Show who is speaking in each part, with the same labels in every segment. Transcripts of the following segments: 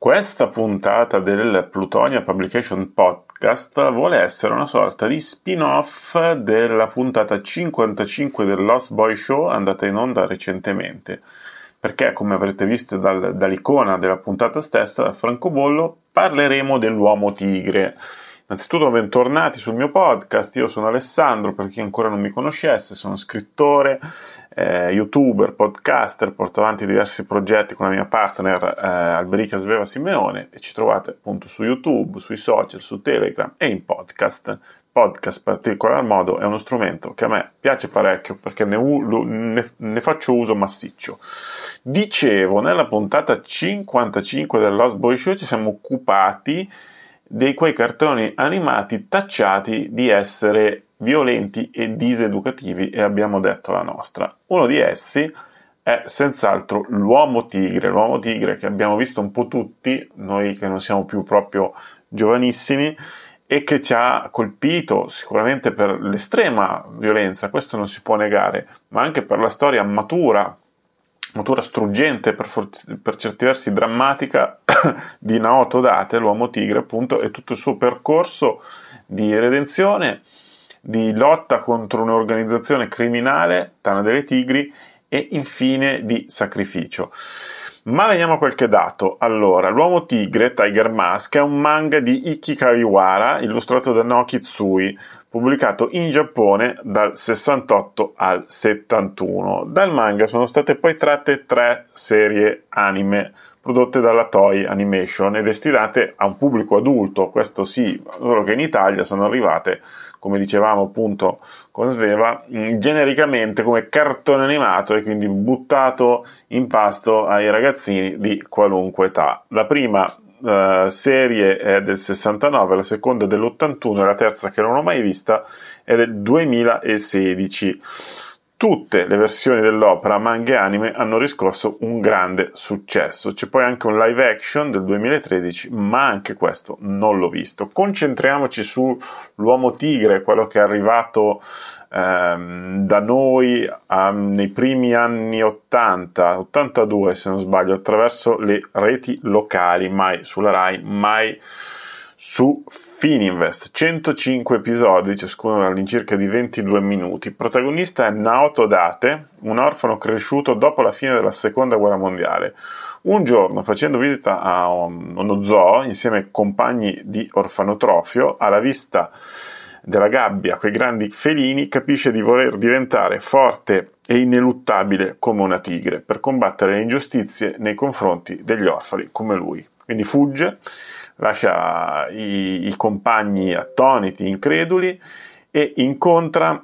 Speaker 1: Questa puntata del Plutonia Publication Podcast vuole essere una sorta di spin-off della puntata 55 del Lost Boy Show andata in onda recentemente, perché come avrete visto dal, dall'icona della puntata stessa, Francobollo, parleremo dell'uomo tigre Innanzitutto bentornati sul mio podcast, io sono Alessandro, per chi ancora non mi conoscesse, sono scrittore, eh, youtuber, podcaster, porto avanti diversi progetti con la mia partner eh, Alberica Sveva Simeone e ci trovate appunto su YouTube, sui social, su Telegram e in podcast. Podcast in particolar modo è uno strumento che a me piace parecchio perché ne, u- ne, ne faccio uso massiccio. Dicevo, nella puntata 55 dell'Host Boy Show ci siamo occupati di quei cartoni animati tacciati di essere violenti e diseducativi e abbiamo detto la nostra. Uno di essi è senz'altro l'uomo tigre, l'uomo tigre che abbiamo visto un po' tutti, noi che non siamo più proprio giovanissimi, e che ci ha colpito sicuramente per l'estrema violenza, questo non si può negare, ma anche per la storia matura Natura struggente, per, for- per certi versi drammatica, di Naoto Date, l'uomo tigre, appunto, e tutto il suo percorso di redenzione, di lotta contro un'organizzazione criminale, Tana delle Tigri, e infine di sacrificio. Ma veniamo a qualche dato. Allora, L'Uomo Tigre, Tiger Mask, è un manga di Ikki Kawiwara, illustrato da Noki Tsui, pubblicato in Giappone dal 68 al 71. Dal manga sono state poi tratte tre serie anime prodotte dalla Toy Animation e destinate a un pubblico adulto, questo sì, solo che in Italia sono arrivate come dicevamo appunto con Sveva, mm, genericamente come cartone animato e quindi buttato in pasto ai ragazzini di qualunque età. La prima Uh, serie è del 69, la seconda dell'81 e la terza che non ho mai vista è del 2016. Tutte le versioni dell'opera, manga e anime, hanno riscosso un grande successo. C'è poi anche un live action del 2013, ma anche questo non l'ho visto. Concentriamoci sull'Uomo Tigre, quello che è arrivato ehm, da noi a, ehm, nei primi anni 80, 82 se non sbaglio, attraverso le reti locali, mai sulla RAI, mai su Fininvest, 105 episodi, ciascuno all'incirca di 22 minuti. Protagonista è Naoto Date, un orfano cresciuto dopo la fine della seconda guerra mondiale. Un giorno, facendo visita a uno zoo insieme ai compagni di orfanotrofio, alla vista della gabbia, quei grandi felini, capisce di voler diventare forte e ineluttabile come una tigre per combattere le ingiustizie nei confronti degli orfani come lui. Quindi fugge lascia i, i compagni attoniti, increduli e incontra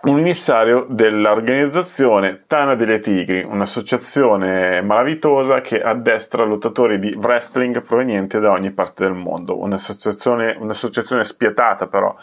Speaker 1: un emissario dell'organizzazione Tana delle Tigri, un'associazione malavitosa che addestra lottatori di wrestling provenienti da ogni parte del mondo, un'associazione, un'associazione spietata però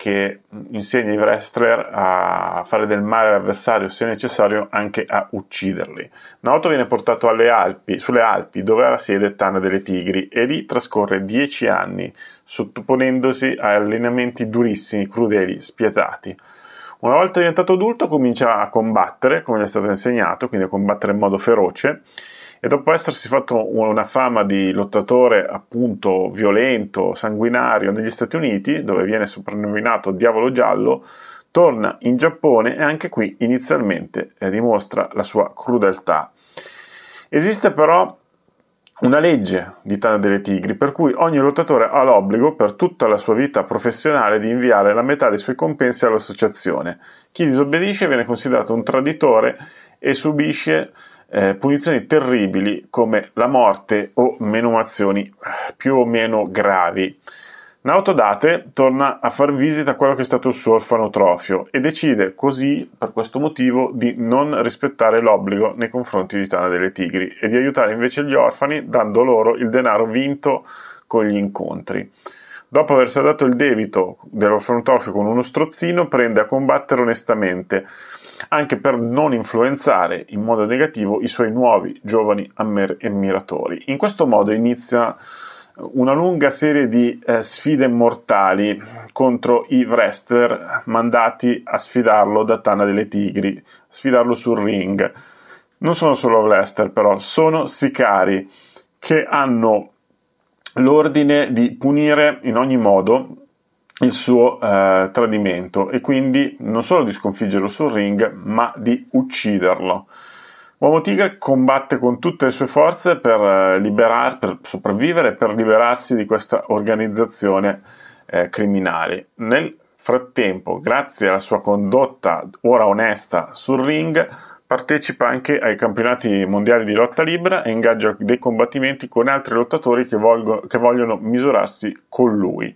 Speaker 1: che insegna i wrestler a fare del male all'avversario, se necessario anche a ucciderli. Naoto viene portato Alpi, sulle Alpi, dove ha la sede Tana delle Tigri, e lì trascorre dieci anni, sottoponendosi a allenamenti durissimi, crudeli, spietati. Una volta diventato adulto comincia a combattere, come gli è stato insegnato, quindi a combattere in modo feroce, e dopo essersi fatto una fama di lottatore appunto violento, sanguinario negli Stati Uniti, dove viene soprannominato Diavolo Giallo, torna in Giappone e anche qui inizialmente eh, dimostra la sua crudeltà. Esiste però una legge di Tana delle Tigri per cui ogni lottatore ha l'obbligo per tutta la sua vita professionale di inviare la metà dei suoi compensi all'associazione. Chi disobbedisce viene considerato un traditore e subisce eh, punizioni terribili come la morte o menumazioni eh, più o meno gravi. Naotodate torna a far visita a quello che è stato il suo orfanotrofio e decide così, per questo motivo, di non rispettare l'obbligo nei confronti di Tana delle Tigri e di aiutare invece gli orfani dando loro il denaro vinto con gli incontri. Dopo aver saldato il debito dello frontofio con uno strozzino, prende a combattere onestamente, anche per non influenzare in modo negativo i suoi nuovi giovani ammiratori. In questo modo inizia una lunga serie di eh, sfide mortali contro i wrestler mandati a sfidarlo da Tana delle Tigri, sfidarlo sul ring. Non sono solo wrestler però, sono sicari che hanno l'ordine di punire in ogni modo il suo eh, tradimento e quindi non solo di sconfiggerlo sul ring, ma di ucciderlo. Uomo Tigre combatte con tutte le sue forze per, eh, liberar, per sopravvivere, per liberarsi di questa organizzazione eh, criminale. Nel frattempo, grazie alla sua condotta ora onesta sul ring, Partecipa anche ai campionati mondiali di lotta libera e ingaggia dei combattimenti con altri lottatori che, volgo, che vogliono misurarsi con lui.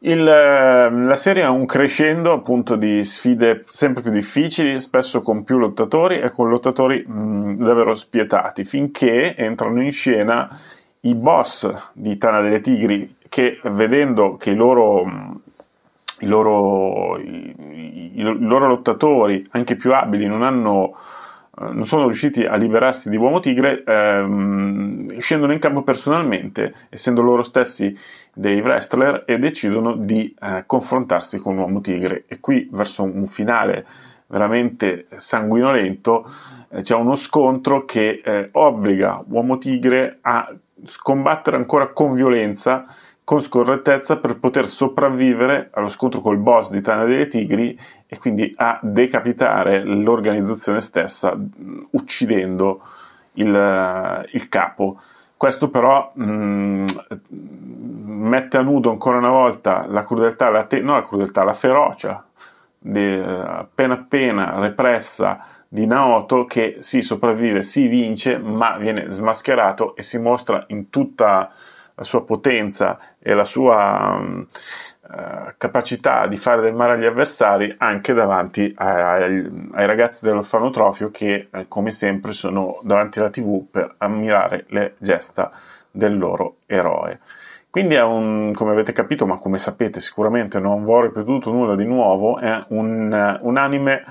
Speaker 1: Il, ehm, la serie ha un crescendo appunto di sfide sempre più difficili, spesso con più lottatori e con lottatori mh, davvero spietati, finché entrano in scena i boss di Tana delle Tigri che vedendo che i loro mh, i loro, i, i, i loro lottatori, anche più abili, non hanno eh, non sono riusciti a liberarsi di Uomo Tigre, ehm, scendono in campo personalmente, essendo loro stessi dei wrestler, e decidono di eh, confrontarsi con Uomo Tigre. E qui, verso un finale veramente sanguinolento, eh, c'è uno scontro che eh, obbliga Uomo Tigre a combattere ancora con violenza con scorrettezza per poter sopravvivere allo scontro col boss di Tana delle Tigri e quindi a decapitare l'organizzazione stessa uccidendo il, eh, il capo. Questo però mh, mette a nudo ancora una volta la crudeltà, la, te- no, la, crudeltà, la ferocia de- appena appena repressa di Naoto che si sopravvive, si vince, ma viene smascherato e si mostra in tutta la sua potenza e la sua um, uh, capacità di fare del male agli avversari anche davanti a, a, ai ragazzi dell'orfanotrofio che eh, come sempre sono davanti alla tv per ammirare le gesta del loro eroe. Quindi è un, come avete capito, ma come sapete sicuramente non vi ho ripetuto nulla di nuovo, è un, eh, un anime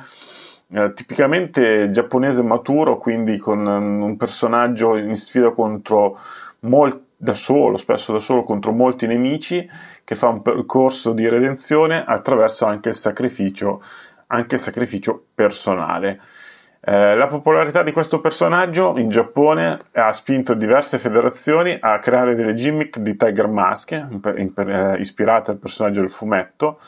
Speaker 1: eh, tipicamente giapponese maturo, quindi con mm, un personaggio in sfida contro molti da solo, spesso da solo contro molti nemici, che fa un percorso di redenzione attraverso anche il sacrificio, anche il sacrificio personale. Eh, la popolarità di questo personaggio in Giappone ha spinto diverse federazioni a creare delle gimmick di Tiger Mask, per, per, eh, ispirate al personaggio del fumetto,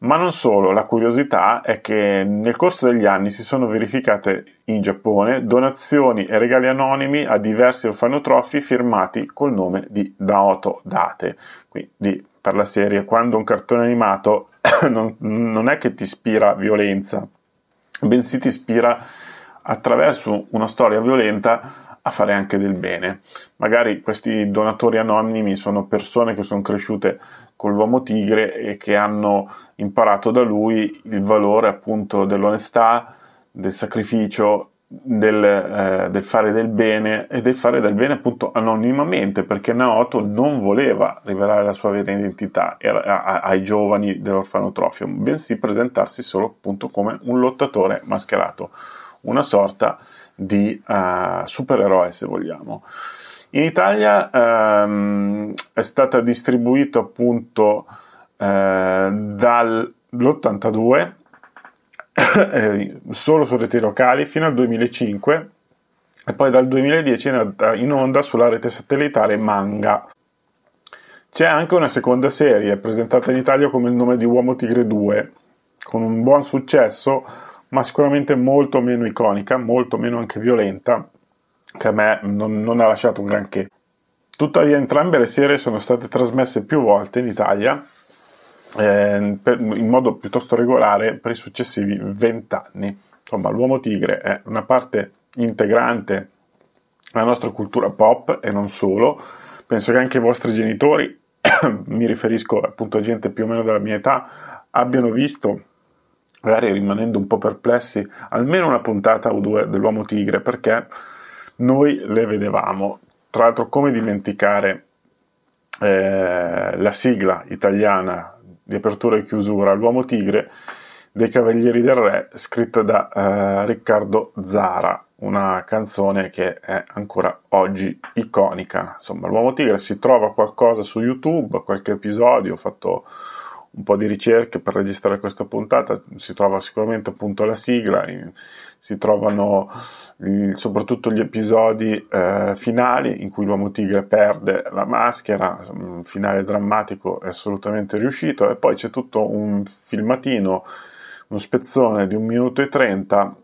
Speaker 1: ma non solo, la curiosità è che nel corso degli anni si sono verificate in Giappone donazioni e regali anonimi a diversi orfanotrofi firmati col nome di Daoto Date. Quindi, per la serie, quando un cartone animato non, non è che ti ispira violenza, bensì ti ispira attraverso una storia violenta a fare anche del bene. Magari questi donatori anonimi sono persone che sono cresciute con l'uomo tigre e che hanno imparato da lui il valore appunto dell'onestà, del sacrificio, del, eh, del, fare del bene e del fare del bene appunto anonimamente perché Naoto non voleva rivelare la sua vera identità ai giovani dell'orfanotrofio, bensì presentarsi solo appunto come un lottatore mascherato, una sorta di uh, supereroe se vogliamo. In Italia ehm, è stata distribuita appunto eh, dall'82 eh, solo su reti locali fino al 2005 e poi dal 2010 in onda sulla rete satellitare Manga. C'è anche una seconda serie presentata in Italia come il nome di Uomo Tigre 2 con un buon successo ma sicuramente molto meno iconica, molto meno anche violenta che a me non, non ha lasciato un granché. Tuttavia entrambe le serie sono state trasmesse più volte in Italia eh, per, in modo piuttosto regolare per i successivi vent'anni. Insomma, l'uomo tigre è una parte integrante della nostra cultura pop e non solo. Penso che anche i vostri genitori, mi riferisco appunto a gente più o meno della mia età, abbiano visto, magari rimanendo un po' perplessi, almeno una puntata o due dell'uomo tigre perché noi le vedevamo. Tra l'altro, come dimenticare eh, la sigla italiana di apertura e chiusura, L'uomo tigre dei Cavalieri del Re, scritta da eh, Riccardo Zara, una canzone che è ancora oggi iconica. Insomma, l'uomo tigre si trova qualcosa su YouTube, qualche episodio, ho fatto un po' di ricerche per registrare questa puntata, si trova sicuramente appunto la sigla, si trovano il, soprattutto gli episodi eh, finali in cui l'uomo tigre perde la maschera, un finale drammatico è assolutamente riuscito e poi c'è tutto un filmatino, uno spezzone di un minuto e trenta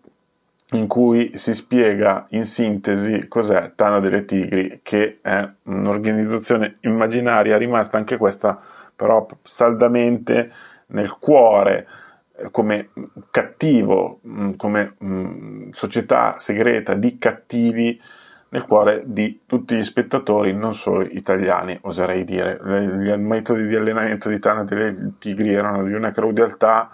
Speaker 1: in cui si spiega in sintesi cos'è Tana delle Tigri, che è un'organizzazione immaginaria rimasta anche questa però saldamente nel cuore come cattivo, mm, come mm, società segreta di cattivi nel cuore di tutti gli spettatori, non solo italiani, oserei dire. I metodi di allenamento di Tana delle Tigri erano di una crudeltà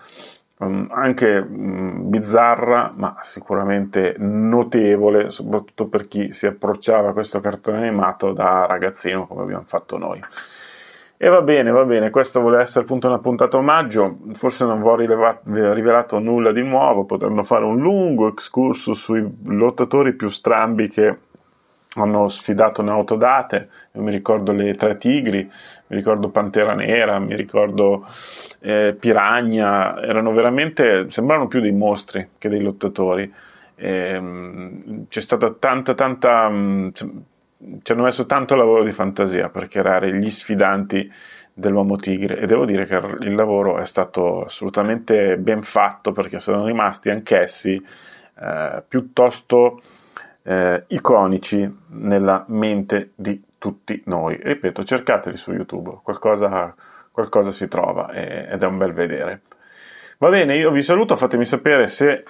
Speaker 1: mm, anche bizzarra, ma sicuramente notevole, soprattutto per chi si approcciava a questo cartone animato da ragazzino come abbiamo fatto noi. E va bene, va bene, questo vuole essere appunto una puntata omaggio, forse non vi ho rivelato nulla di nuovo, potremmo fare un lungo excursus sui lottatori più strambi che hanno sfidato in autodate, io mi ricordo le Tre Tigri, mi ricordo Pantera Nera, mi ricordo eh, Piragna, erano veramente, sembravano più dei mostri che dei lottatori. E, ehm, c'è stata tanta, tanta, ci hanno messo tanto lavoro di fantasia per creare gli sfidanti dell'uomo tigre e devo dire che il lavoro è stato assolutamente ben fatto perché sono rimasti anch'essi eh, piuttosto eh, iconici nella mente di tutti noi. Ripeto, cercateli su YouTube, qualcosa, qualcosa si trova e, ed è un bel vedere. Va bene, io vi saluto, fatemi sapere se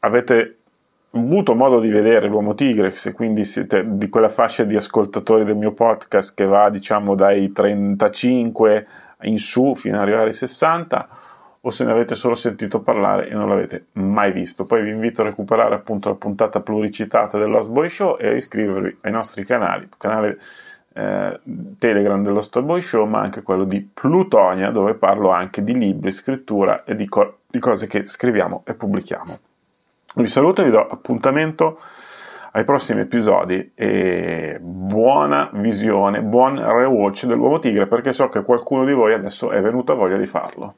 Speaker 1: avete avuto modo di vedere l'uomo Tigrex, quindi siete di quella fascia di ascoltatori del mio podcast che va diciamo dai 35 in su fino ad arrivare ai 60 o se ne avete solo sentito parlare e non l'avete mai visto. Poi vi invito a recuperare appunto la puntata pluricitata del Boy Show e a iscrivervi ai nostri canali, canale eh, Telegram dello Boy Show, ma anche quello di Plutonia, dove parlo anche di libri, scrittura e di, co- di cose che scriviamo e pubblichiamo. Vi saluto e vi do appuntamento ai prossimi episodi e buona visione, buon rewatch dell'Uomo Tigre perché so che qualcuno di voi adesso è venuto a voglia di farlo.